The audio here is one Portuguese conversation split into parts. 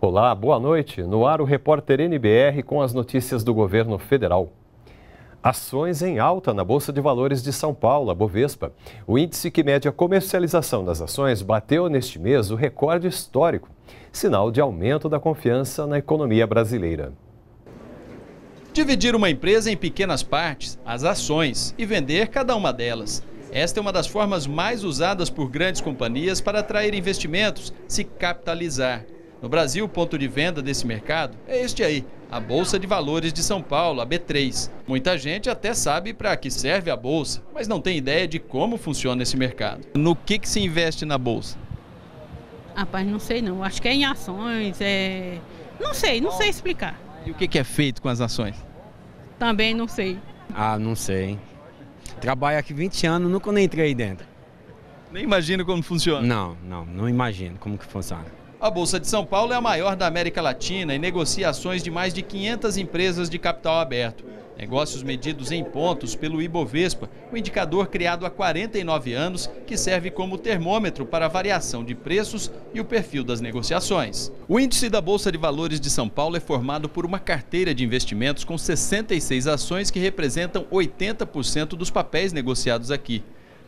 Olá, boa noite. No ar o repórter NBR com as notícias do governo federal. Ações em alta na Bolsa de Valores de São Paulo, a Bovespa. O índice que mede a comercialização das ações bateu neste mês o recorde histórico, sinal de aumento da confiança na economia brasileira. Dividir uma empresa em pequenas partes, as ações, e vender cada uma delas. Esta é uma das formas mais usadas por grandes companhias para atrair investimentos, se capitalizar. No Brasil, o ponto de venda desse mercado é este aí, a Bolsa de Valores de São Paulo, a B3. Muita gente até sabe para que serve a Bolsa, mas não tem ideia de como funciona esse mercado. No que, que se investe na Bolsa? Rapaz, não sei não. Acho que é em ações, é... Não sei, não sei explicar. E o que, que é feito com as ações? Também não sei. Ah, não sei. Trabalho aqui 20 anos, nunca nem entrei dentro. Nem imagino como funciona. Não, não, não imagino como que funciona. A Bolsa de São Paulo é a maior da América Latina e negocia ações de mais de 500 empresas de capital aberto. Negócios medidos em pontos pelo Ibovespa, o um indicador criado há 49 anos que serve como termômetro para a variação de preços e o perfil das negociações. O índice da Bolsa de Valores de São Paulo é formado por uma carteira de investimentos com 66 ações que representam 80% dos papéis negociados aqui.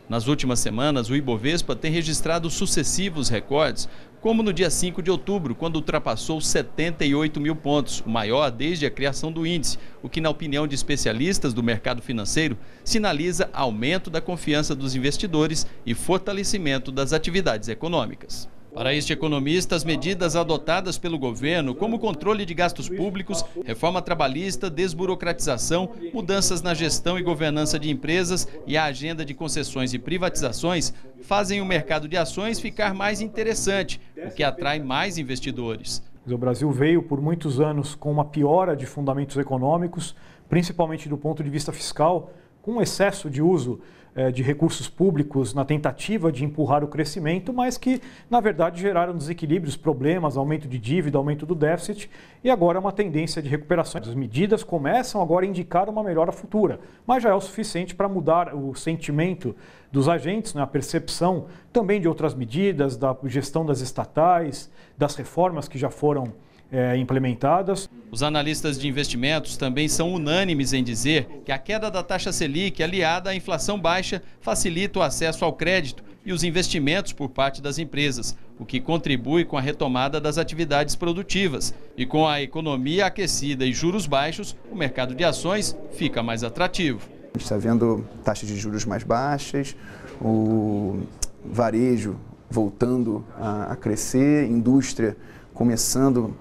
Nas últimas semanas, o Ibovespa tem registrado sucessivos recordes, como no dia 5 de outubro, quando ultrapassou 78 mil pontos, o maior desde a criação do índice, o que, na opinião de especialistas do mercado financeiro, sinaliza aumento da confiança dos investidores e fortalecimento das atividades econômicas. Para este economista, as medidas adotadas pelo governo, como controle de gastos públicos, reforma trabalhista, desburocratização, mudanças na gestão e governança de empresas e a agenda de concessões e privatizações, fazem o mercado de ações ficar mais interessante, o que atrai mais investidores. O Brasil veio por muitos anos com uma piora de fundamentos econômicos, principalmente do ponto de vista fiscal, com excesso de uso eh, de recursos públicos na tentativa de empurrar o crescimento, mas que, na verdade, geraram desequilíbrios, problemas, aumento de dívida, aumento do déficit e agora é uma tendência de recuperação. As medidas começam agora a indicar uma melhora futura, mas já é o suficiente para mudar o sentimento dos agentes, né, a percepção também de outras medidas, da gestão das estatais, das reformas que já foram é, implementadas. Os analistas de investimentos também são unânimes em dizer que a queda da taxa Selic, aliada à inflação baixa, facilita o acesso ao crédito e os investimentos por parte das empresas, o que contribui com a retomada das atividades produtivas. E com a economia aquecida e juros baixos, o mercado de ações fica mais atrativo. A gente está vendo taxas de juros mais baixas, o varejo voltando a crescer, indústria começando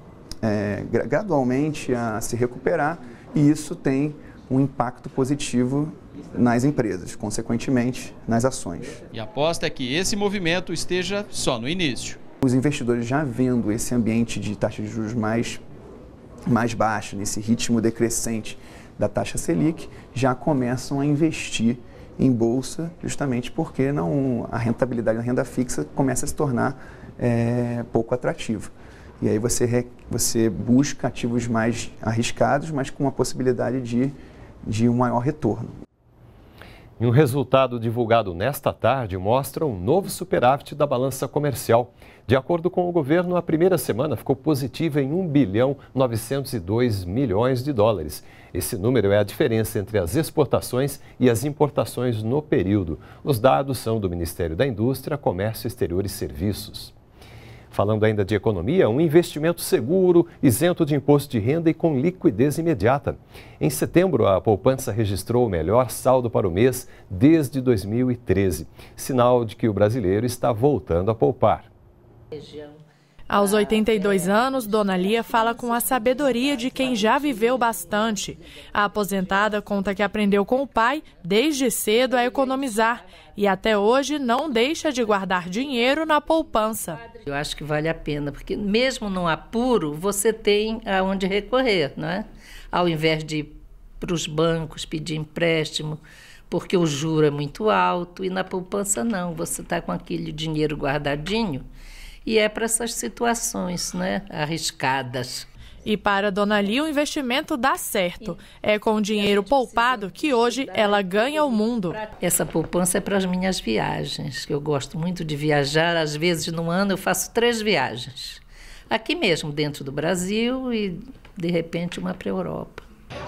é, gradualmente a se recuperar e isso tem um impacto positivo nas empresas, consequentemente nas ações. E aposta é que esse movimento esteja só no início. Os investidores já vendo esse ambiente de taxa de juros mais, mais baixa, nesse ritmo decrescente da taxa Selic, já começam a investir em bolsa, justamente porque não a rentabilidade da renda fixa começa a se tornar é, pouco atrativa. E aí você, re, você busca ativos mais arriscados, mas com a possibilidade de, de um maior retorno. E um resultado divulgado nesta tarde mostra um novo superávit da balança comercial. De acordo com o governo, a primeira semana ficou positiva em 1 bilhão 902 milhões de dólares. Esse número é a diferença entre as exportações e as importações no período. Os dados são do Ministério da Indústria, Comércio Exterior e Serviços. Falando ainda de economia, um investimento seguro, isento de imposto de renda e com liquidez imediata. Em setembro, a poupança registrou o melhor saldo para o mês desde 2013, sinal de que o brasileiro está voltando a poupar. Aos 82 anos, Dona Lia fala com a sabedoria de quem já viveu bastante. A aposentada conta que aprendeu com o pai desde cedo a economizar e até hoje não deixa de guardar dinheiro na poupança. Eu acho que vale a pena, porque mesmo num apuro, você tem aonde recorrer, não é? Ao invés de ir para os bancos pedir empréstimo, porque o juro é muito alto e na poupança não, você está com aquele dinheiro guardadinho e é para essas situações né, arriscadas. E para a Dona Lia, o investimento dá certo. É com o dinheiro poupado que hoje ela ganha o mundo. Essa poupança é para as minhas viagens, que eu gosto muito de viajar. Às vezes no ano eu faço três viagens. Aqui mesmo, dentro do Brasil e de repente uma para a Europa.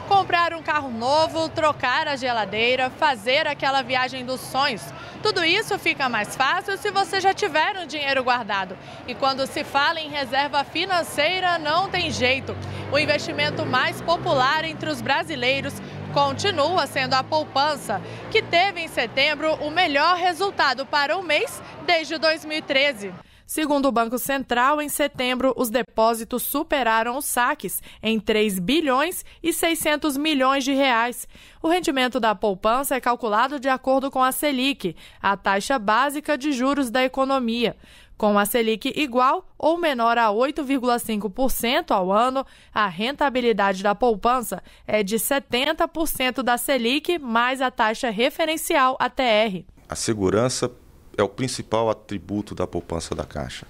Comprar um carro novo, trocar a geladeira, fazer aquela viagem dos sonhos tudo isso fica mais fácil se você já tiver um dinheiro guardado. E quando se fala em reserva financeira, não tem jeito. O investimento mais popular entre os brasileiros continua sendo a poupança, que teve em setembro o melhor resultado para o mês desde 2013. Segundo o Banco Central, em setembro, os depósitos superaram os saques em 3 bilhões e 600 milhões de reais. O rendimento da poupança é calculado de acordo com a Selic, a taxa básica de juros da economia. Com a Selic igual ou menor a 8,5% ao ano, a rentabilidade da poupança é de 70% da Selic mais a taxa referencial ATR. A segurança é o principal atributo da poupança da Caixa.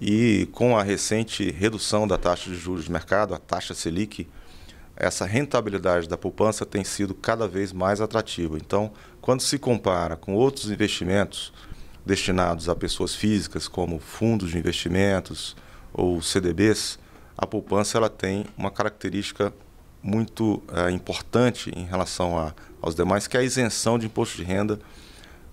E com a recente redução da taxa de juros de mercado, a taxa Selic, essa rentabilidade da poupança tem sido cada vez mais atrativa. Então, quando se compara com outros investimentos destinados a pessoas físicas, como fundos de investimentos ou CDBs, a poupança ela tem uma característica muito é, importante em relação a, aos demais, que é a isenção de imposto de renda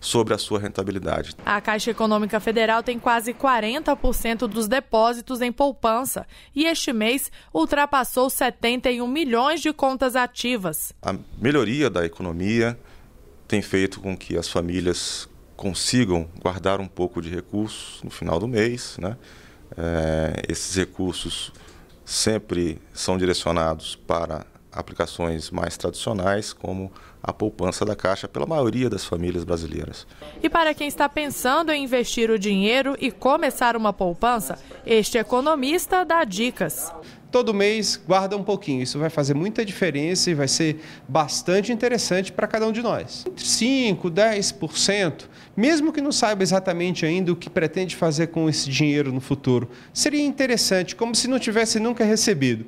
sobre a sua rentabilidade. A Caixa Econômica Federal tem quase 40% dos depósitos em poupança e este mês ultrapassou 71 milhões de contas ativas. A melhoria da economia tem feito com que as famílias consigam guardar um pouco de recursos no final do mês. Né? É, esses recursos sempre são direcionados para aplicações mais tradicionais, como a poupança da Caixa, pela maioria das famílias brasileiras. E para quem está pensando em investir o dinheiro e começar uma poupança, este economista dá dicas. Todo mês guarda um pouquinho, isso vai fazer muita diferença e vai ser bastante interessante para cada um de nós. Entre 5, 10%, mesmo que não saiba exatamente ainda o que pretende fazer com esse dinheiro no futuro, seria interessante, como se não tivesse nunca recebido.